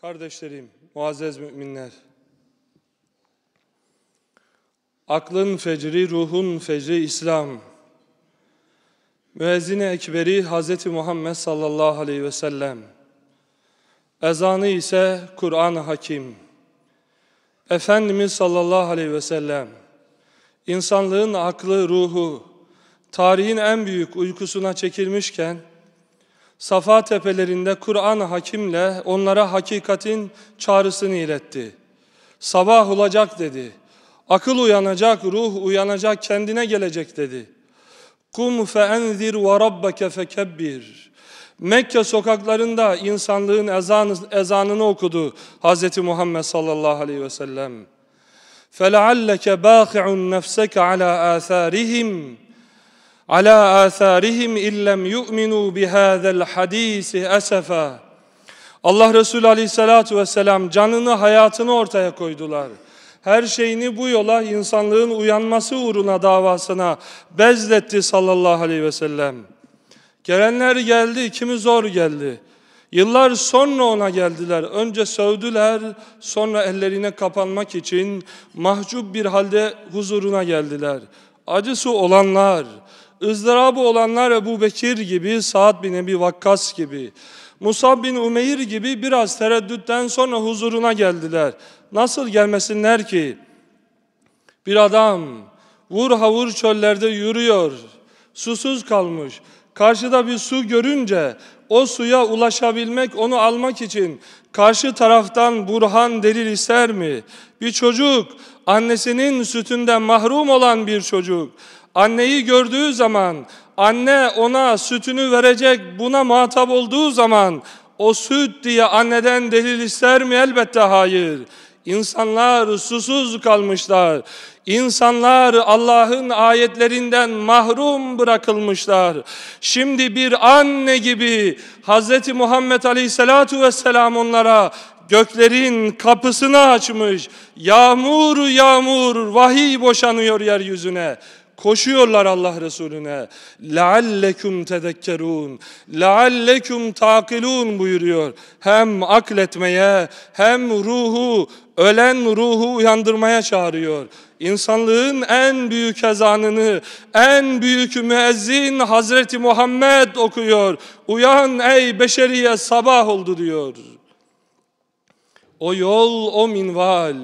Kardeşlerim, muazzez müminler, aklın fecri, ruhun fecri İslam. Müezzin-i Ekberi Hz. Muhammed sallallahu aleyhi ve sellem. Ezanı ise Kur'an-ı Hakim. Efendimiz sallallahu aleyhi ve sellem, insanlığın aklı, ruhu, tarihin en büyük uykusuna çekilmişken, Safa tepelerinde Kur'an hakimle onlara hakikatin çağrısını iletti. Sabah olacak dedi. Akıl uyanacak, ruh uyanacak, kendine gelecek dedi. Kum feenzir ve rabbeke fekebbir. Mekke sokaklarında insanlığın ezan, ezanını okudu Hz. Muhammed sallallahu aleyhi ve sellem. فَلَعَلَّكَ بَاخِعٌ نَفْسَكَ عَلَى آثَارِهِمْ ala asarihim illem yu'minu bihâzel hadisi asafa. Allah Resulü Aleyhisselatü Vesselam canını hayatını ortaya koydular. Her şeyini bu yola insanlığın uyanması uğruna davasına bezletti sallallahu aleyhi ve sellem. Gelenler geldi, kimi zor geldi. Yıllar sonra ona geldiler. Önce sövdüler, sonra ellerine kapanmak için mahcup bir halde huzuruna geldiler. Acısı olanlar, ızdırabı olanlar Ebu Bekir gibi, Sa'd bin Ebi Vakkas gibi, Musab bin Umeyr gibi biraz tereddütten sonra huzuruna geldiler. Nasıl gelmesinler ki? Bir adam vur havur çöllerde yürüyor, susuz kalmış. Karşıda bir su görünce o suya ulaşabilmek, onu almak için karşı taraftan burhan delil ister mi? Bir çocuk, annesinin sütünden mahrum olan bir çocuk, Anneyi gördüğü zaman, anne ona sütünü verecek buna muhatap olduğu zaman o süt diye anneden delil ister mi? Elbette hayır. İnsanlar susuz kalmışlar. İnsanlar Allah'ın ayetlerinden mahrum bırakılmışlar. Şimdi bir anne gibi Hz. Muhammed Aleyhisselatu Vesselam onlara göklerin kapısını açmış. Yağmur yağmur vahiy boşanıyor yeryüzüne koşuyorlar Allah Resulüne. لَعَلَّكُمْ تَذَكَّرُونَ لَعَلَّكُمْ تَعْقِلُونَ buyuruyor. Hem akletmeye hem ruhu, ölen ruhu uyandırmaya çağırıyor. İnsanlığın en büyük ezanını, en büyük müezzin Hazreti Muhammed okuyor. Uyan ey beşeriye sabah oldu diyor. O yol, o minval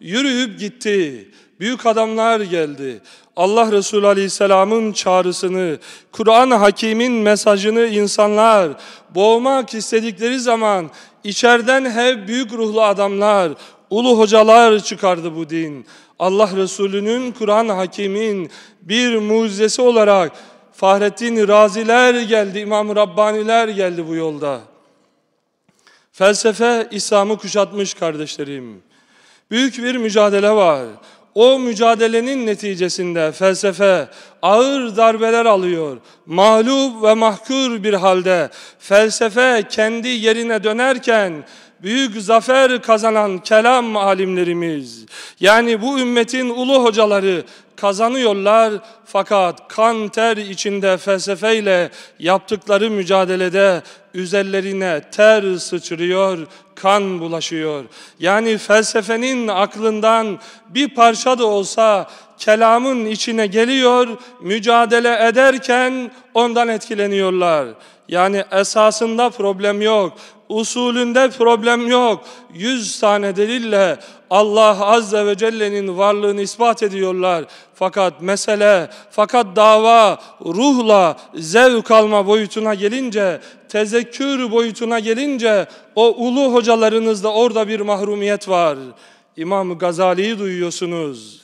yürüyüp gitti. Büyük adamlar geldi. Allah Resulü Aleyhisselam'ın çağrısını, Kur'an Hakim'in mesajını insanlar boğmak istedikleri zaman içeriden hep büyük ruhlu adamlar, ulu hocalar çıkardı bu din. Allah Resulü'nün Kur'an Hakim'in bir mucizesi olarak Fahrettin Raziler geldi, İmam Rabbaniler geldi bu yolda. Felsefe İslam'ı kuşatmış kardeşlerim. Büyük bir mücadele var o mücadelenin neticesinde felsefe ağır darbeler alıyor. Mağlup ve mahkur bir halde felsefe kendi yerine dönerken büyük zafer kazanan kelam alimlerimiz yani bu ümmetin ulu hocaları kazanıyorlar fakat kan ter içinde felsefeyle yaptıkları mücadelede üzerlerine ter sıçrıyor, kan bulaşıyor. Yani felsefenin aklından bir parça da olsa kelamın içine geliyor, mücadele ederken ondan etkileniyorlar. Yani esasında problem yok usulünde problem yok. Yüz tane delille Allah Azze ve Celle'nin varlığını ispat ediyorlar. Fakat mesele, fakat dava ruhla zevk alma boyutuna gelince, tezekkür boyutuna gelince o ulu hocalarınızda orada bir mahrumiyet var. İmam Gazali'yi duyuyorsunuz.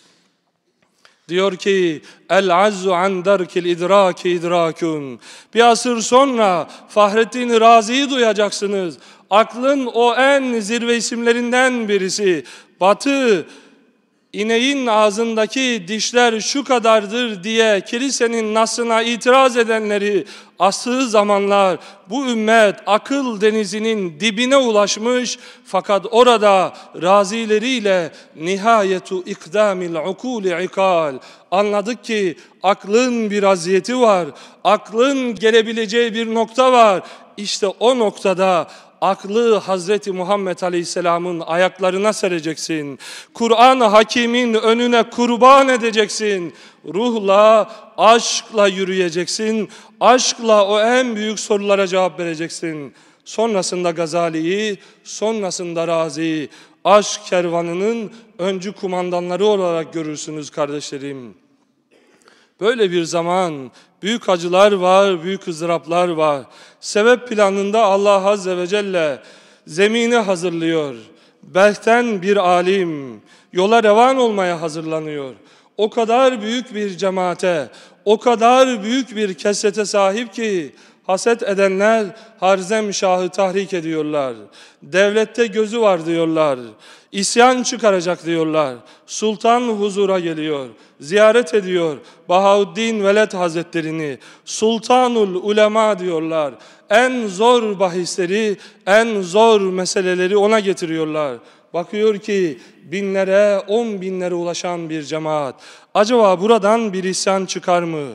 Diyor ki el azzu an derkil idraki idrakun. Bir asır sonra Fahrettin Razi'yi duyacaksınız. Aklın o en zirve isimlerinden birisi. Batı ineğin ağzındaki dişler şu kadardır diye kilisenin nasına itiraz edenleri astığı zamanlar bu ümmet akıl denizinin dibine ulaşmış fakat orada razileriyle nihayetu ikdamil ukuli ikal anladık ki aklın bir aziyeti var aklın gelebileceği bir nokta var işte o noktada aklı Hazreti Muhammed Aleyhisselam'ın ayaklarına sereceksin. kuran Hakim'in önüne kurban edeceksin. Ruhla, aşkla yürüyeceksin. Aşkla o en büyük sorulara cevap vereceksin. Sonrasında Gazali'yi, sonrasında Razi'yi aşk kervanının öncü kumandanları olarak görürsünüz kardeşlerim. Böyle bir zaman Büyük acılar var, büyük ızdıraplar var. Sebep planında Allah Azze ve Celle zemini hazırlıyor. Belten bir alim yola revan olmaya hazırlanıyor. O kadar büyük bir cemaate, o kadar büyük bir kesete sahip ki haset edenler Harzem Şah'ı tahrik ediyorlar. Devlette gözü var diyorlar. İsyan çıkaracak diyorlar. Sultan huzura geliyor. Ziyaret ediyor Bahauddin Veled Hazretlerini. Sultanul Ulema diyorlar. En zor bahisleri, en zor meseleleri ona getiriyorlar. Bakıyor ki binlere, on binlere ulaşan bir cemaat. Acaba buradan bir isyan çıkar mı?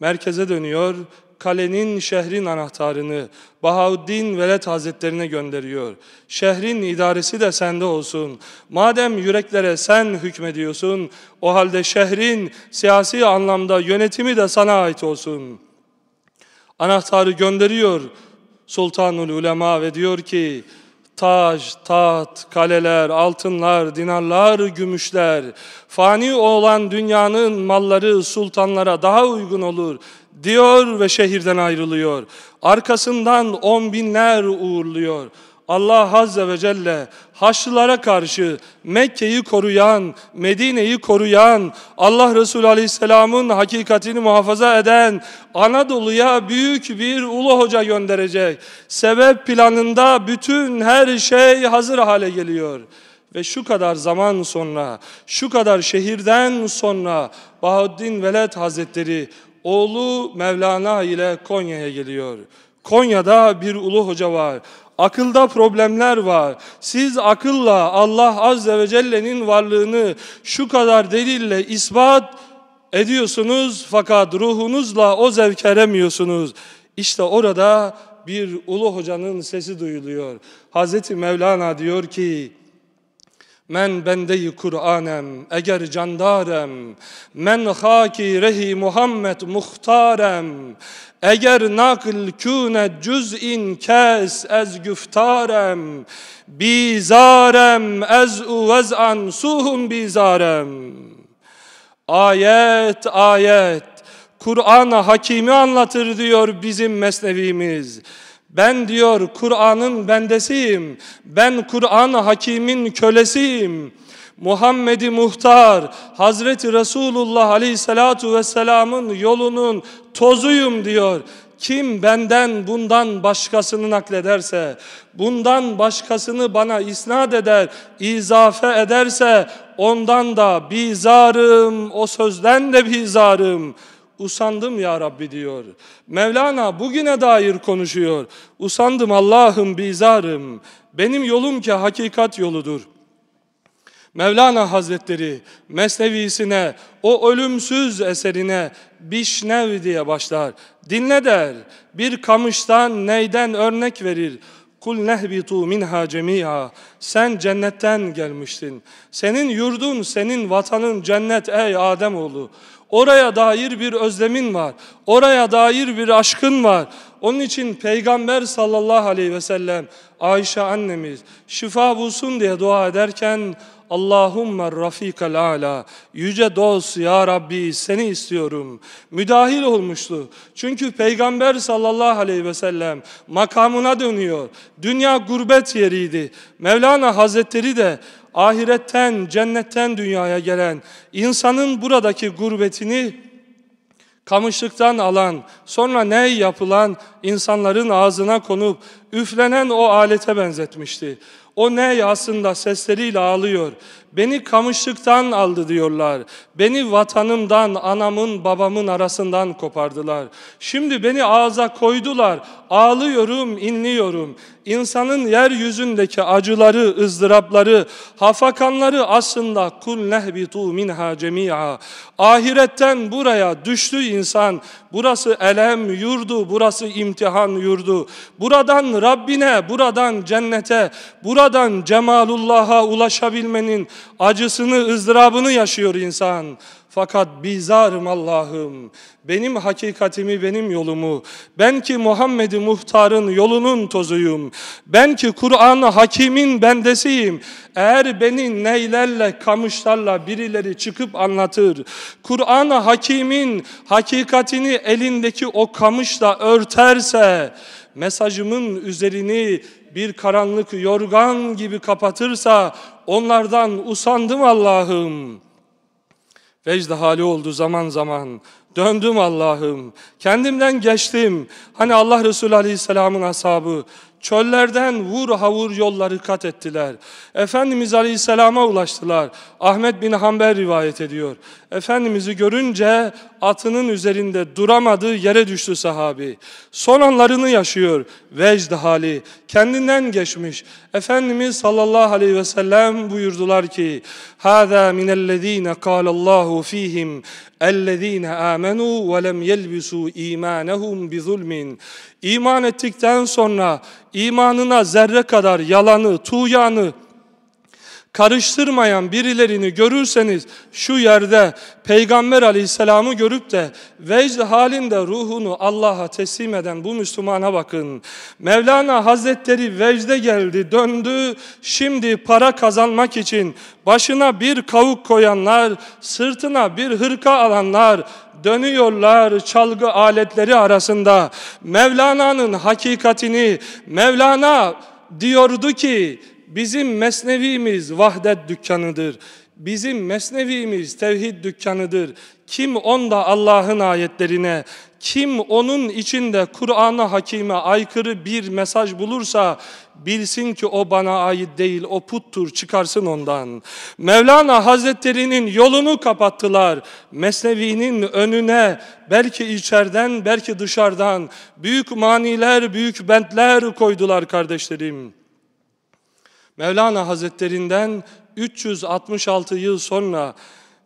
Merkeze dönüyor kalenin şehrin anahtarını Bahauddin Veled Hazretlerine gönderiyor. Şehrin idaresi de sende olsun. Madem yüreklere sen hükmediyorsun, o halde şehrin siyasi anlamda yönetimi de sana ait olsun. Anahtarı gönderiyor Sultanul Ulema ve diyor ki, Taş, taht, kaleler, altınlar, dinarlar, gümüşler, fani olan dünyanın malları sultanlara daha uygun olur diyor ve şehirden ayrılıyor. Arkasından on binler uğurluyor.'' Allah Azze ve Celle Haçlılara karşı Mekke'yi koruyan, Medine'yi koruyan, Allah Resulü Aleyhisselam'ın hakikatini muhafaza eden Anadolu'ya büyük bir ulu hoca gönderecek. Sebep planında bütün her şey hazır hale geliyor. Ve şu kadar zaman sonra, şu kadar şehirden sonra Bahaddin Veled Hazretleri oğlu Mevlana ile Konya'ya geliyor. Konya'da bir ulu hoca var. Akılda problemler var. Siz akılla Allah Azze ve Celle'nin varlığını şu kadar delille ispat ediyorsunuz fakat ruhunuzla o zevk eremiyorsunuz. İşte orada bir ulu hocanın sesi duyuluyor. Hazreti Mevlana diyor ki Men bendeyi Kur'anem, eğer candarem, men haki rehi Muhammed muhtarem, eğer nakl küne cüz'in kes ez güftarem, bizarem ez uvez'an suhum bizarem. Ayet ayet, Kur'an-ı Hakimi anlatır diyor bizim mesnevimiz. Ben diyor Kur'an'ın bendesiyim. Ben Kur'an Hakim'in kölesiyim. Muhammed'i muhtar, Hazreti Resulullah Aleyhisselatu Vesselam'ın yolunun tozuyum diyor. Kim benden bundan başkasını naklederse, bundan başkasını bana isnat eder, izafe ederse ondan da bizarım, o sözden de bizarım.'' usandım ya Rabbi diyor. Mevlana bugüne dair konuşuyor. Usandım Allah'ım bizarım. Benim yolum ki hakikat yoludur. Mevlana Hazretleri Mesnevisine, o ölümsüz eserine Bişnev diye başlar. Dinle der, bir kamıştan neyden örnek verir. Kul nehbitu minha cemia. Sen cennetten gelmiştin. Senin yurdun, senin vatanın cennet ey Ademoğlu. Oraya dair bir özlemin var. Oraya dair bir aşkın var. Onun için Peygamber sallallahu aleyhi ve sellem Ayşe annemiz şifa bulsun diye dua ederken Allahümme rafikal ala, yüce dost ya Rabbi seni istiyorum. Müdahil olmuştu. Çünkü Peygamber sallallahu aleyhi ve sellem makamına dönüyor. Dünya gurbet yeriydi. Mevlana Hazretleri de ahiretten, cennetten dünyaya gelen, insanın buradaki gurbetini kamışlıktan alan, sonra ne yapılan, insanların ağzına konup üflenen o alete benzetmişti. O ne aslında sesleriyle ağlıyor. Beni kamışlıktan aldı diyorlar. Beni vatanımdan, anamın, babamın arasından kopardılar. Şimdi beni ağza koydular. Ağlıyorum, inliyorum. İnsanın yeryüzündeki acıları, ızdırapları, hafakanları aslında kul nehbitu minha cemia. Ahiretten buraya düştü insan. Burası elem yurdu, burası imtihan yurdu. Buradan Rabbine, buradan cennete, buradan olmadan cemalullah'a ulaşabilmenin acısını, ızdırabını yaşıyor insan. Fakat bizarım Allah'ım. Benim hakikatimi, benim yolumu. Ben ki Muhammed-i Muhtar'ın yolunun tozuyum. Ben ki Kur'an-ı Hakim'in bendesiyim. Eğer beni neylerle, kamışlarla birileri çıkıp anlatır. Kur'an-ı Hakim'in hakikatini elindeki o kamışla örterse mesajımın üzerini bir karanlık yorgan gibi kapatırsa onlardan usandım Allah'ım. Vecd hali oldu zaman zaman. Döndüm Allah'ım. Kendimden geçtim. Hani Allah Resulü Aleyhisselam'ın ashabı Çöllerden vur havur yolları kat ettiler. Efendimiz Aleyhisselam'a ulaştılar. Ahmet bin Hanbel rivayet ediyor. Efendimiz'i görünce atının üzerinde duramadı, yere düştü sahabi. Son anlarını yaşıyor. Vecd hali, kendinden geçmiş. Efendimiz sallallahu aleyhi ve sellem buyurdular ki: "Hâzâ minellezîne kâlallahu fihim. اَلَّذ۪ينَ آمَنُوا وَلَمْ يَلْبِسُوا اِيمَانَهُمْ بِظُلْمٍ İman ettikten sonra imanına zerre kadar yalanı, tuğyanı, karıştırmayan birilerini görürseniz şu yerde Peygamber aleyhisselamı görüp de vecd halinde ruhunu Allah'a teslim eden bu Müslümana bakın. Mevlana Hazretleri vecde geldi döndü şimdi para kazanmak için başına bir kavuk koyanlar sırtına bir hırka alanlar dönüyorlar çalgı aletleri arasında. Mevlana'nın hakikatini Mevlana diyordu ki Bizim mesnevimiz vahdet dükkanıdır. Bizim mesnevimiz tevhid dükkanıdır. Kim onda Allah'ın ayetlerine, kim onun içinde Kur'an'a hakime aykırı bir mesaj bulursa bilsin ki o bana ait değil, o puttur, çıkarsın ondan. Mevlana Hazretleri'nin yolunu kapattılar. Mesnevi'nin önüne belki içeriden, belki dışarıdan büyük maniler, büyük bentler koydular kardeşlerim. Mevlana Hazretlerinden 366 yıl sonra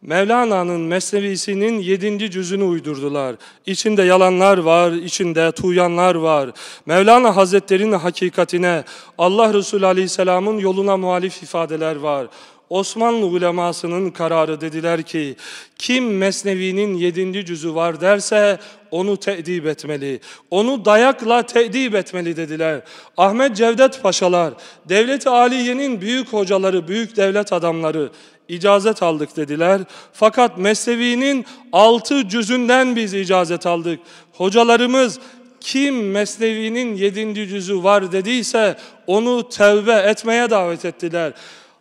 Mevlana'nın Mesnevisinin yedinci cüzünü uydurdular. İçinde yalanlar var, içinde tuyanlar var. Mevlana Hazretleri'nin hakikatine, Allah Resulü Aleyhisselam'ın yoluna muhalif ifadeler var. Osmanlı ulemasının kararı dediler ki kim Mesnevi'nin yedinci cüzü var derse onu teedip etmeli. Onu dayakla teedip etmeli dediler. Ahmet Cevdet Paşalar, Devlet-i Aliye'nin büyük hocaları, büyük devlet adamları icazet aldık dediler. Fakat Mesnevi'nin altı cüzünden biz icazet aldık. Hocalarımız kim Mesnevi'nin yedinci cüzü var dediyse onu tevbe etmeye davet ettiler.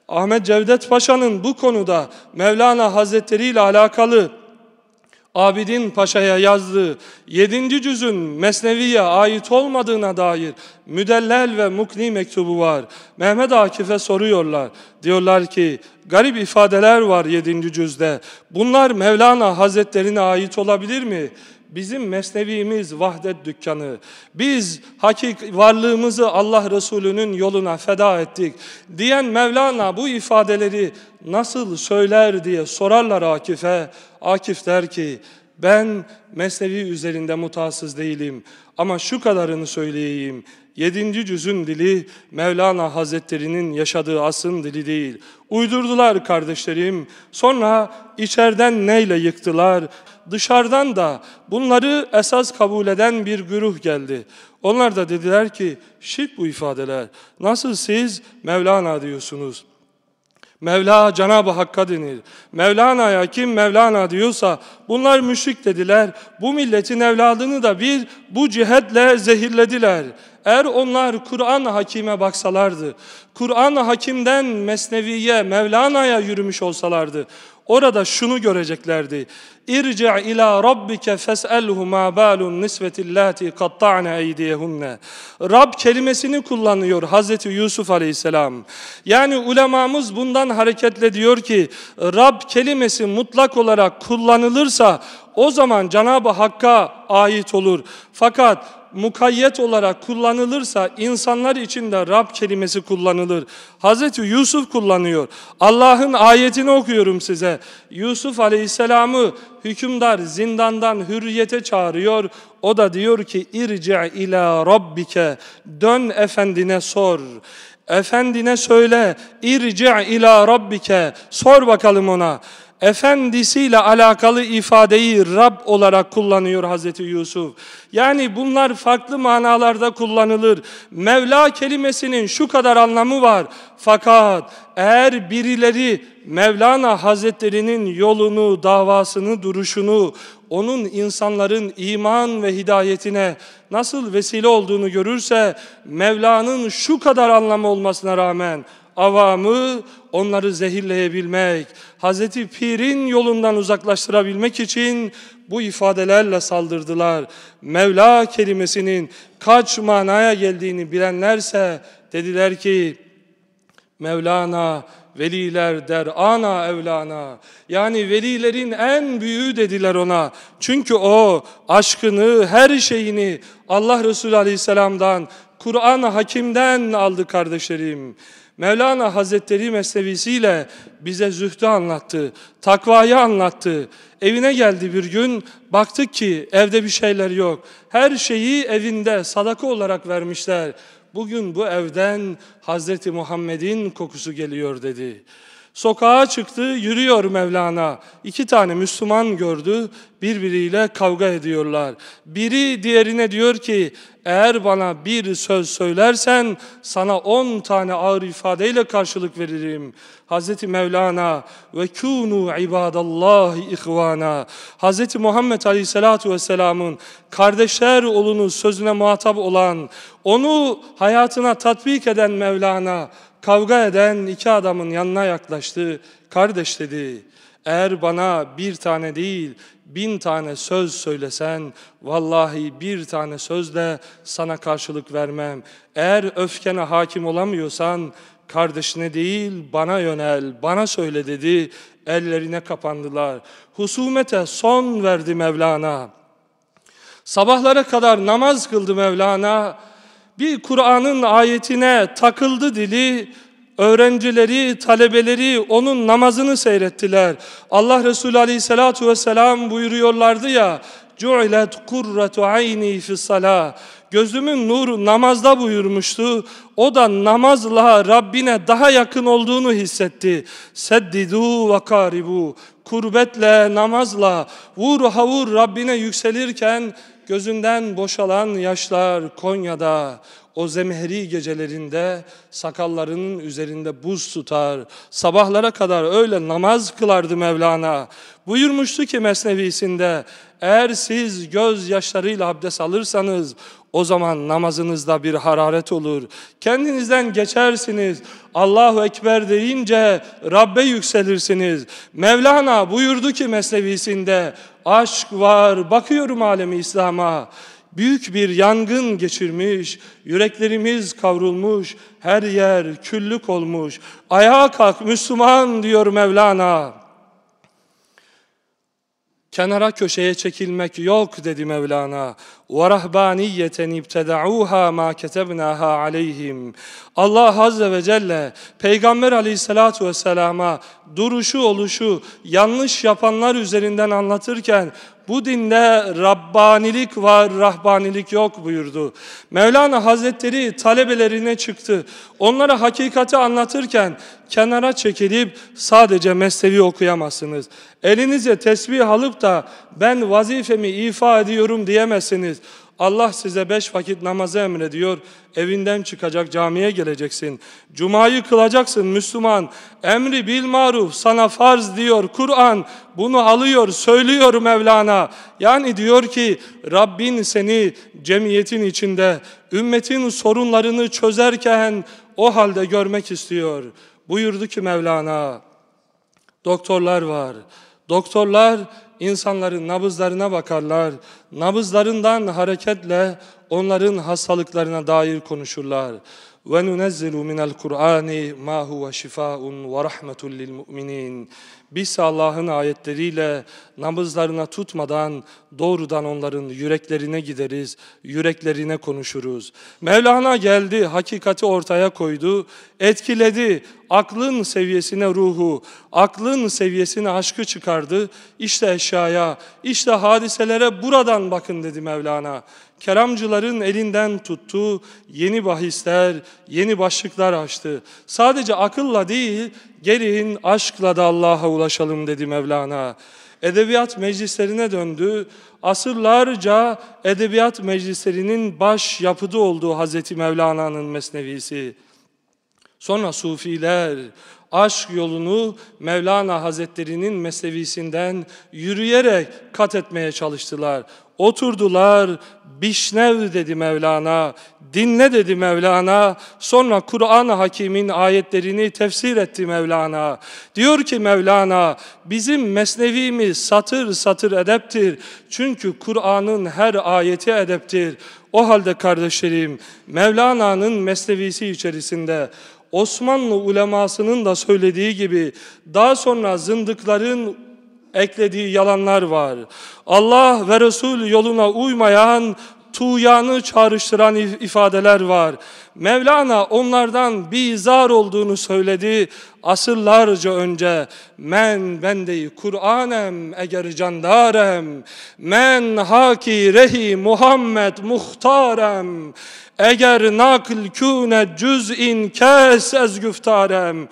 Ahmet Cevdet Paşa'nın bu konuda Mevlana Hazretleri ile alakalı Abidin Paşa'ya yazdığı 7. cüzün Mesnevi'ye ait olmadığına dair müdellel ve mukni mektubu var. Mehmet Akif'e soruyorlar. Diyorlar ki garip ifadeler var 7. cüzde. Bunlar Mevlana Hazretlerine ait olabilir mi? Bizim mesnevimiz vahdet dükkanı. Biz hakik varlığımızı Allah Resulü'nün yoluna feda ettik diyen Mevlana bu ifadeleri nasıl söyler diye sorarlar Akif'e. Akif der ki ben mesnevi üzerinde mutasız değilim ama şu kadarını söyleyeyim. Yedinci cüzün dili Mevlana Hazretleri'nin yaşadığı asın dili değil. Uydurdular kardeşlerim. Sonra içeriden neyle yıktılar? Dışarıdan da bunları esas kabul eden bir güruh geldi. Onlar da dediler ki şirk bu ifadeler. Nasıl siz Mevlana diyorsunuz? Mevla Cenab-ı Hakk'a denir. Mevlana'ya kim Mevlana diyorsa bunlar müşrik dediler. Bu milletin evladını da bir bu cihetle zehirlediler. Eğer onlar Kur'an Hakim'e baksalardı, Kur'an Hakim'den Mesnevi'ye, Mevlana'ya yürümüş olsalardı, Orada şunu göreceklerdi. İrci ila rabbike fes'elhu ma balun nisvetillati katta'na eydiyehunne. Rab kelimesini kullanıyor Hazreti Yusuf Aleyhisselam. Yani ulemamız bundan hareketle diyor ki Rab kelimesi mutlak olarak kullanılırsa o zaman Cenab-ı Hakk'a ait olur. Fakat mukayyet olarak kullanılırsa insanlar için de Rab kelimesi kullanılır. Hazreti Yusuf kullanıyor. Allah'ın ayetini okuyorum size. Yusuf aleyhisselamı hükümdar zindandan hürriyete çağırıyor. O da diyor ki irci ila rabbike dön efendine sor. Efendine söyle irci ila rabbike sor bakalım ona efendisiyle alakalı ifadeyi Rab olarak kullanıyor Hazreti Yusuf. Yani bunlar farklı manalarda kullanılır. Mevla kelimesinin şu kadar anlamı var. Fakat eğer birileri Mevlana Hazretleri'nin yolunu, davasını, duruşunu, onun insanların iman ve hidayetine nasıl vesile olduğunu görürse, Mevla'nın şu kadar anlamı olmasına rağmen avamı onları zehirleyebilmek, Hazreti Pir'in yolundan uzaklaştırabilmek için bu ifadelerle saldırdılar. Mevla kelimesinin kaç manaya geldiğini bilenlerse dediler ki Mevlana veliler der ana evlana. Yani velilerin en büyüğü dediler ona. Çünkü o aşkını, her şeyini Allah Resulü Aleyhisselam'dan, kuran Hakim'den aldı kardeşlerim. Mevlana Hazretleri meslevisiyle bize zühdü anlattı, takvayı anlattı. Evine geldi bir gün, baktık ki evde bir şeyler yok. Her şeyi evinde sadaka olarak vermişler. Bugün bu evden Hazreti Muhammed'in kokusu geliyor dedi. Sokağa çıktı, yürüyor Mevlana. İki tane Müslüman gördü, birbiriyle kavga ediyorlar. Biri diğerine diyor ki, eğer bana bir söz söylersen sana on tane ağır ifadeyle karşılık veririm. Hazreti Mevlana ve kûnû ibadallahi ihvana. Hazreti Muhammed Aleyhisselatu Vesselam'ın kardeşler olunuz sözüne muhatap olan, onu hayatına tatbik eden Mevlana kavga eden iki adamın yanına yaklaştı. Kardeş dedi, eğer bana bir tane değil bin tane söz söylesen, vallahi bir tane sözle sana karşılık vermem. Eğer öfkene hakim olamıyorsan, kardeşine değil bana yönel, bana söyle dedi. Ellerine kapandılar. Husumete son verdi Mevlana. Sabahlara kadar namaz kıldı Mevlana. Mevlana bir Kur'an'ın ayetine takıldı dili, öğrencileri, talebeleri onun namazını seyrettiler. Allah Resulü Aleyhisselatü Vesselam buyuruyorlardı ya, Cu'ilet kurratu ayni fi salah. Gözümün nuru namazda buyurmuştu. O da namazla Rabbine daha yakın olduğunu hissetti. Seddidu ve karibu. Kurbetle, namazla, vur havur Rabbine yükselirken gözünden boşalan yaşlar Konya'da o zemheri gecelerinde sakallarının üzerinde buz tutar. Sabahlara kadar öyle namaz kılardı Mevlana. Buyurmuştu ki Mesnevisinde eğer siz göz gözyaşlarıyla abdest alırsanız o zaman namazınızda bir hararet olur. Kendinizden geçersiniz. Allahu Ekber deyince Rabbe yükselirsiniz. Mevlana buyurdu ki mesnevisinde aşk var bakıyorum alemi İslam'a büyük bir yangın geçirmiş, yüreklerimiz kavrulmuş, her yer küllük olmuş. Ayağa kalk Müslüman diyor Mevlana. Kenara köşeye çekilmek yok dedi Mevlana. Ve rahbaniyeten ibtedauha ma ketebnaha aleyhim. Allah Azze ve Celle Peygamber aleyhissalatu vesselama duruşu oluşu yanlış yapanlar üzerinden anlatırken bu dinde Rabbanilik var, Rahbanilik yok buyurdu. Mevlana Hazretleri talebelerine çıktı. Onlara hakikati anlatırken kenara çekilip sadece mesnevi okuyamazsınız. Elinize tesbih alıp da ben vazifemi ifa ediyorum diyemezsiniz. Allah size beş vakit namazı emrediyor. Evinden çıkacak camiye geleceksin. Cumayı kılacaksın Müslüman. Emri bil maruf sana farz diyor Kur'an. Bunu alıyor söylüyor Mevlana. Yani diyor ki Rabbin seni cemiyetin içinde ümmetin sorunlarını çözerken o halde görmek istiyor. Buyurdu ki Mevlana doktorlar var Doktorlar insanların nabızlarına bakarlar. Nabızlarından hareketle onların hastalıklarına dair konuşurlar. وَنُنَزِّلُ مِنَ الْقُرْآنِ مَا هُوَ شِفَاءٌ وَرَحْمَةٌ لِلْمُؤْمِنِينَ Biz Allah'ın ayetleriyle namızlarına tutmadan doğrudan onların yüreklerine gideriz, yüreklerine konuşuruz. Mevlana geldi, hakikati ortaya koydu, etkiledi, aklın seviyesine ruhu, aklın seviyesine aşkı çıkardı. İşte eşyaya, işte hadiselere buradan bakın dedi Mevlana kelamcıların elinden tuttu, yeni bahisler, yeni başlıklar açtı. Sadece akılla değil, gelin aşkla da Allah'a ulaşalım dedi Mevlana. Edebiyat meclislerine döndü. Asırlarca edebiyat meclislerinin baş yapıda olduğu Hazreti Mevlana'nın mesnevisi. Sonra Sufiler, aşk yolunu Mevlana Hazretleri'nin mesnevisinden yürüyerek kat etmeye çalıştılar. Oturdular, bişnev dedi Mevlana, dinle dedi Mevlana. Sonra Kur'an-ı Hakim'in ayetlerini tefsir etti Mevlana. Diyor ki Mevlana, bizim mesnevimiz satır satır edeptir. Çünkü Kur'an'ın her ayeti edeptir. O halde kardeşlerim, Mevlana'nın mesnevisi içerisinde Osmanlı ulemasının da söylediği gibi daha sonra zındıkların eklediği yalanlar var. Allah ve Resul yoluna uymayan tuyanı çağrıştıran ifadeler var. Mevlana onlardan bizar olduğunu söyledi asırlarca önce. Men bendeyi Kur'anem eğer candarem. Men haki rehi Muhammed muhtarem. eğer nakl küne cüz'in kes ez güftarem.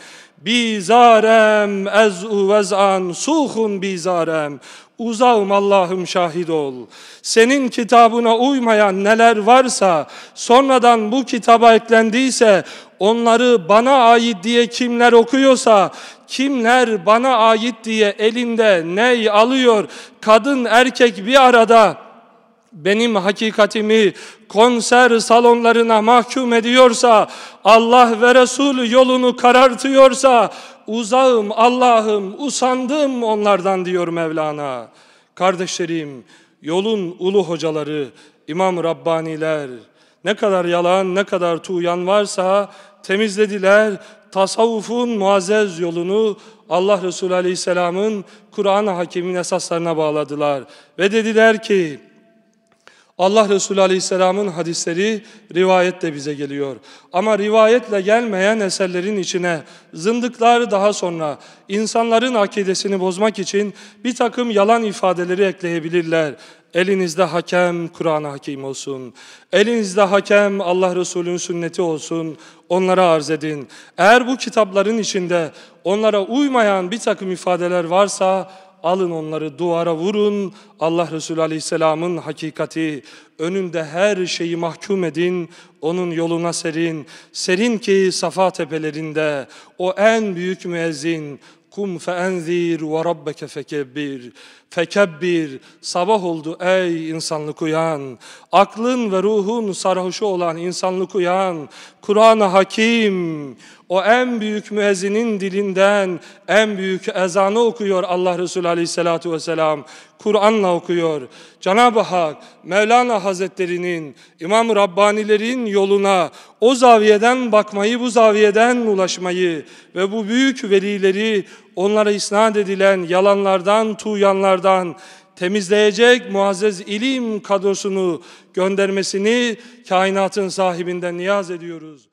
Bizarem ez'u vez'an suhun bizarem. Uzağım Allah'ım şahit ol. Senin kitabına uymayan neler varsa, sonradan bu kitaba eklendiyse, onları bana ait diye kimler okuyorsa, kimler bana ait diye elinde ney alıyor, kadın erkek bir arada.'' benim hakikatimi konser salonlarına mahkum ediyorsa, Allah ve Resul yolunu karartıyorsa, uzağım Allah'ım, usandım onlardan diyor Mevlana. Kardeşlerim, yolun ulu hocaları, İmam Rabbaniler, ne kadar yalan, ne kadar tuyan varsa temizlediler, tasavvufun muazzez yolunu Allah Resulü Aleyhisselam'ın Kur'an-ı Hakim'in esaslarına bağladılar. Ve dediler ki, Allah Resulü Aleyhisselam'ın hadisleri rivayetle bize geliyor. Ama rivayetle gelmeyen eserlerin içine zındıklar daha sonra insanların akidesini bozmak için bir takım yalan ifadeleri ekleyebilirler. Elinizde hakem Kur'an-ı Hakim olsun. Elinizde hakem Allah Resulü'nün sünneti olsun. Onlara arz edin. Eğer bu kitapların içinde onlara uymayan bir takım ifadeler varsa alın onları duvara vurun. Allah Resulü Aleyhisselam'ın hakikati önünde her şeyi mahkum edin, onun yoluna serin. Serin ki Safa tepelerinde o en büyük müezzin kum feenzir ve rabbeke fekebbir. Fekebbir, sabah oldu ey insanlık uyan. Aklın ve ruhun sarhoşu olan insanlık uyan. Kur'an-ı Hakim, o en büyük müezzinin dilinden en büyük ezanı okuyor Allah Resulü Aleyhisselatü Vesselam. Kur'an'la okuyor. Cenab-ı Hak, Mevlana Hazretleri'nin, İmam Rabbanilerin yoluna o zaviyeden bakmayı, bu zaviyeden ulaşmayı ve bu büyük velileri onlara isnat edilen yalanlardan, tuyanlardan temizleyecek muazzez ilim kadrosunu göndermesini kainatın sahibinden niyaz ediyoruz.